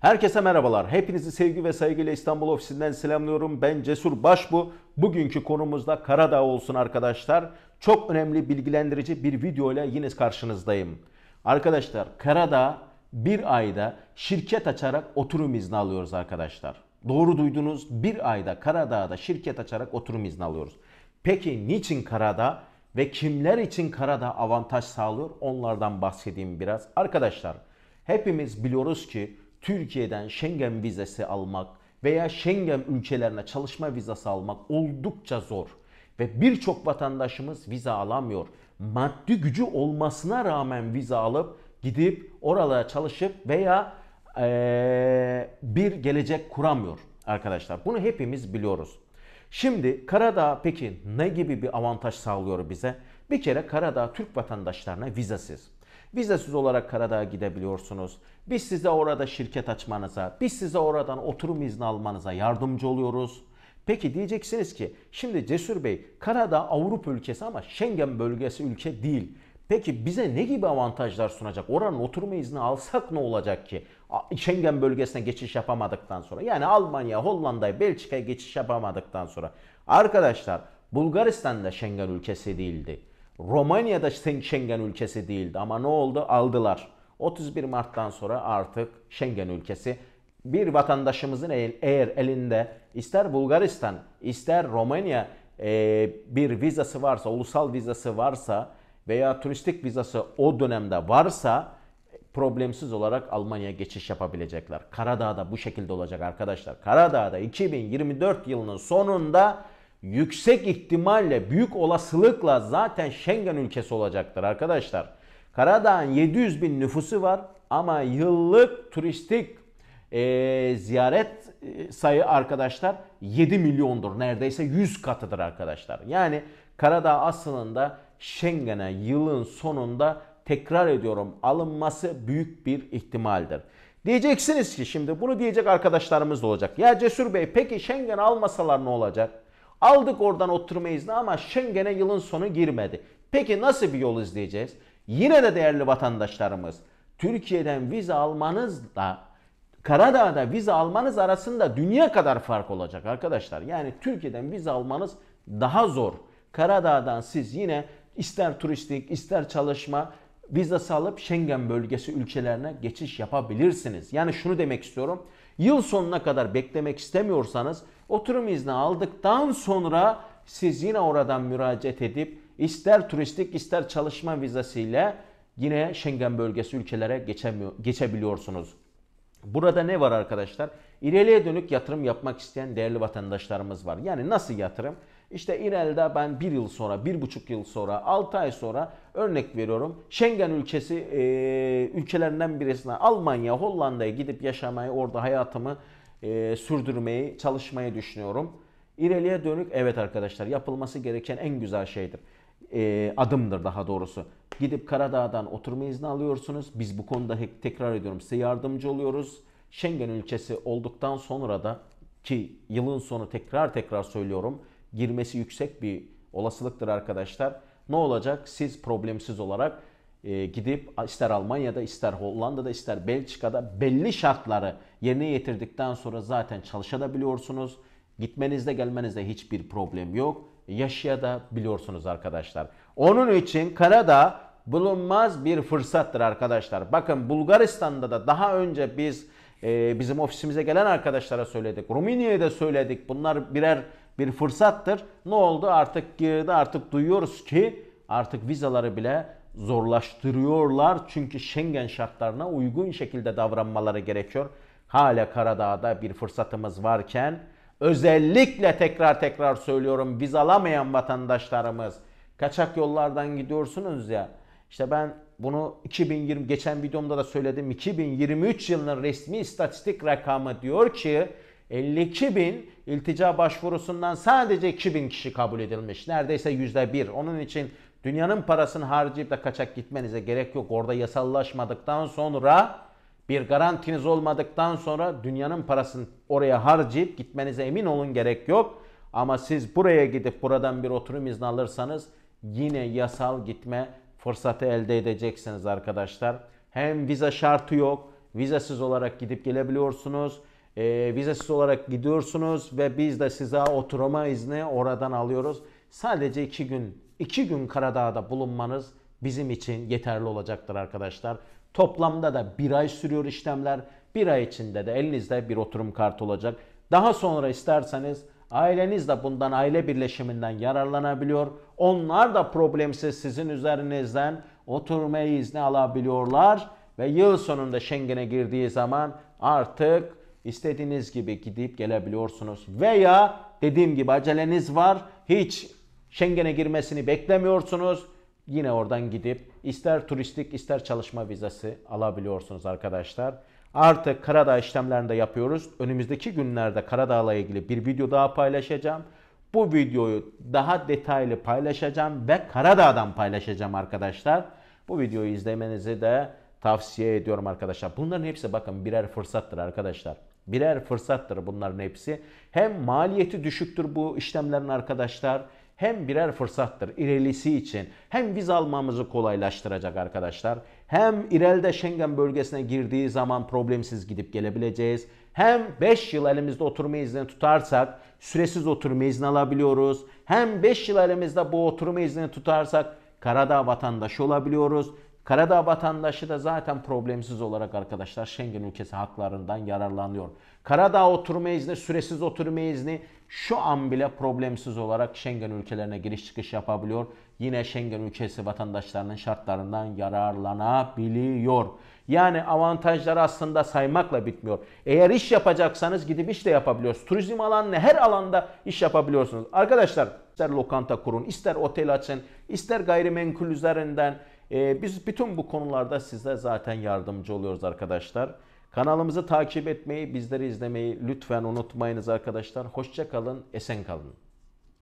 Herkese merhabalar. Hepinizi sevgi ve saygıyla İstanbul ofisinden selamlıyorum. Ben Cesur Başbu. Bugünkü konumuzda Karadağ olsun arkadaşlar. Çok önemli bilgilendirici bir video ile yine karşınızdayım. Arkadaşlar Karadağ bir ayda şirket açarak oturum izni alıyoruz arkadaşlar. Doğru duydunuz bir ayda Karadağ'da şirket açarak oturum izni alıyoruz. Peki niçin Karadağ ve kimler için Karadağ avantaj sağlıyor onlardan bahsedeyim biraz. Arkadaşlar hepimiz biliyoruz ki Türkiye'den Schengen vizesi almak veya Schengen ülkelerine çalışma vizası almak oldukça zor ve birçok vatandaşımız vize alamıyor. Maddi gücü olmasına rağmen vize alıp gidip oralara çalışıp veya ee, bir gelecek kuramıyor arkadaşlar. Bunu hepimiz biliyoruz. Şimdi Karadağ peki ne gibi bir avantaj sağlıyor bize? Bir kere Karadağ Türk vatandaşlarına vizesiz. Biz de siz olarak Karadağ'a gidebiliyorsunuz. Biz size orada şirket açmanıza, biz size oradan oturum izni almanıza yardımcı oluyoruz. Peki diyeceksiniz ki şimdi Cesur Bey Karadağ Avrupa ülkesi ama Schengen bölgesi ülke değil. Peki bize ne gibi avantajlar sunacak? Oranın oturma izni alsak ne olacak ki? Schengen bölgesine geçiş yapamadıktan sonra. Yani Almanya, Hollanda'ya, Belçika'ya geçiş yapamadıktan sonra. Arkadaşlar Bulgaristan da Schengen ülkesi değildi. Romanya da Schengen ülkesi değildi ama ne oldu? Aldılar. 31 Mart'tan sonra artık Schengen ülkesi bir vatandaşımızın eğer elinde ister Bulgaristan ister Romanya e, bir vizası varsa, ulusal vizası varsa veya turistik vizası o dönemde varsa problemsiz olarak Almanya'ya geçiş yapabilecekler. Karadağ'da bu şekilde olacak arkadaşlar. Karadağ'da 2024 yılının sonunda yüksek ihtimalle büyük olasılıkla zaten Schengen ülkesi olacaktır arkadaşlar. Karadağ'ın 700 bin nüfusu var ama yıllık turistik e, ziyaret e, sayı arkadaşlar 7 milyondur. Neredeyse 100 katıdır arkadaşlar. Yani Karadağ aslında Schengen'e yılın sonunda tekrar ediyorum alınması büyük bir ihtimaldir. Diyeceksiniz ki şimdi bunu diyecek arkadaşlarımız da olacak. Ya Cesur Bey peki Schengen almasalar ne olacak? Aldık oradan oturma izni ama Schengen'e yılın sonu girmedi. Peki nasıl bir yol izleyeceğiz? Yine de değerli vatandaşlarımız Türkiye'den vize almanızla Karadağ'da vize almanız arasında dünya kadar fark olacak arkadaşlar. Yani Türkiye'den vize almanız daha zor. Karadağ'dan siz yine ister turistik ister çalışma vizası alıp Schengen bölgesi ülkelerine geçiş yapabilirsiniz. Yani şunu demek istiyorum yıl sonuna kadar beklemek istemiyorsanız oturum izni aldıktan sonra siz yine oradan müracaat edip ister turistik ister çalışma vizesiyle yine Schengen bölgesi ülkelere geçebiliyorsunuz. Burada ne var arkadaşlar? İleriye dönük yatırım yapmak isteyen değerli vatandaşlarımız var. Yani nasıl yatırım? İşte İrel'de ben bir yıl sonra, bir buçuk yıl sonra, altı ay sonra örnek veriyorum Schengen ülkesi e, ülkelerinden birisine Almanya, Hollanda'ya gidip yaşamayı, orada hayatımı e, sürdürmeyi, çalışmayı düşünüyorum. İreli'ye dönük evet arkadaşlar yapılması gereken en güzel şeydir. E, adımdır daha doğrusu. Gidip Karadağ'dan oturma izni alıyorsunuz. Biz bu konuda tekrar ediyorum size yardımcı oluyoruz. Schengen ülkesi olduktan sonra da ki yılın sonu tekrar tekrar söylüyorum girmesi yüksek bir olasılıktır arkadaşlar. Ne olacak? Siz problemsiz olarak e, gidip ister Almanya'da, ister Hollanda'da, ister Belçika'da belli şartları yerine getirdikten sonra zaten çalışabiliyorsunuz. Gitmenizde gelmenizde hiçbir problem yok. biliyorsunuz arkadaşlar. Onun için Kanada bulunmaz bir fırsattır arkadaşlar. Bakın Bulgaristan'da da daha önce biz e, bizim ofisimize gelen arkadaşlara söyledik. Ruminya'ya söyledik. Bunlar birer bir fırsattır. Ne oldu? Artık girdi artık duyuyoruz ki artık vizaları bile zorlaştırıyorlar. Çünkü Schengen şartlarına uygun şekilde davranmaları gerekiyor. Hala Karadağ'da bir fırsatımız varken özellikle tekrar tekrar söylüyorum vizalamayan vatandaşlarımız kaçak yollardan gidiyorsunuz ya. İşte ben bunu 2020 geçen videomda da söyledim. 2023 yılının resmi istatistik rakamı diyor ki 52 bin iltica başvurusundan sadece 2 bin kişi kabul edilmiş. Neredeyse yüzde bir. Onun için dünyanın parasını harcayıp da kaçak gitmenize gerek yok. Orada yasallaşmadıktan sonra bir garantiniz olmadıktan sonra dünyanın parasını oraya harcayıp gitmenize emin olun gerek yok. Ama siz buraya gidip buradan bir oturum izni alırsanız yine yasal gitme fırsatı elde edeceksiniz arkadaşlar. Hem vize şartı yok. Vizesiz olarak gidip gelebiliyorsunuz e, ee, vizesiz olarak gidiyorsunuz ve biz de size oturma izni oradan alıyoruz. Sadece iki gün, iki gün Karadağ'da bulunmanız bizim için yeterli olacaktır arkadaşlar. Toplamda da bir ay sürüyor işlemler. Bir ay içinde de elinizde bir oturum kartı olacak. Daha sonra isterseniz aileniz de bundan aile birleşiminden yararlanabiliyor. Onlar da problemsiz sizin üzerinizden oturma izni alabiliyorlar. Ve yıl sonunda Schengen'e girdiği zaman artık İstediğiniz gibi gidip gelebiliyorsunuz. Veya dediğim gibi aceleniz var. Hiç Schengen'e girmesini beklemiyorsunuz. Yine oradan gidip ister turistik ister çalışma vizesi alabiliyorsunuz arkadaşlar. Artık Karadağ işlemlerini de yapıyoruz. Önümüzdeki günlerde Karadağ'la ilgili bir video daha paylaşacağım. Bu videoyu daha detaylı paylaşacağım ve Karadağ'dan paylaşacağım arkadaşlar. Bu videoyu izlemenizi de tavsiye ediyorum arkadaşlar. Bunların hepsi bakın birer fırsattır arkadaşlar. Birer fırsattır bunların hepsi. Hem maliyeti düşüktür bu işlemlerin arkadaşlar hem birer fırsattır İrelisi için. Hem vize almamızı kolaylaştıracak arkadaşlar. Hem İrel'de Schengen bölgesine girdiği zaman problemsiz gidip gelebileceğiz. Hem 5 yıl elimizde oturma izni tutarsak süresiz oturma izni alabiliyoruz. Hem 5 yıl elimizde bu oturma izni tutarsak karada vatandaşı olabiliyoruz. Karadağ vatandaşı da zaten problemsiz olarak arkadaşlar Schengen ülkesi haklarından yararlanıyor. Karadağ oturma izni, süresiz oturma izni şu an bile problemsiz olarak Schengen ülkelerine giriş çıkış yapabiliyor. Yine Schengen ülkesi vatandaşlarının şartlarından yararlanabiliyor. Yani avantajları aslında saymakla bitmiyor. Eğer iş yapacaksanız gidip iş de yapabiliyorsunuz. Turizm alanında her alanda iş yapabiliyorsunuz. Arkadaşlar ister lokanta kurun, ister otel açın, ister gayrimenkul üzerinden e, biz bütün bu konularda size zaten yardımcı oluyoruz arkadaşlar. Kanalımızı takip etmeyi, bizleri izlemeyi lütfen unutmayınız arkadaşlar. Hoşça kalın, esen kalın.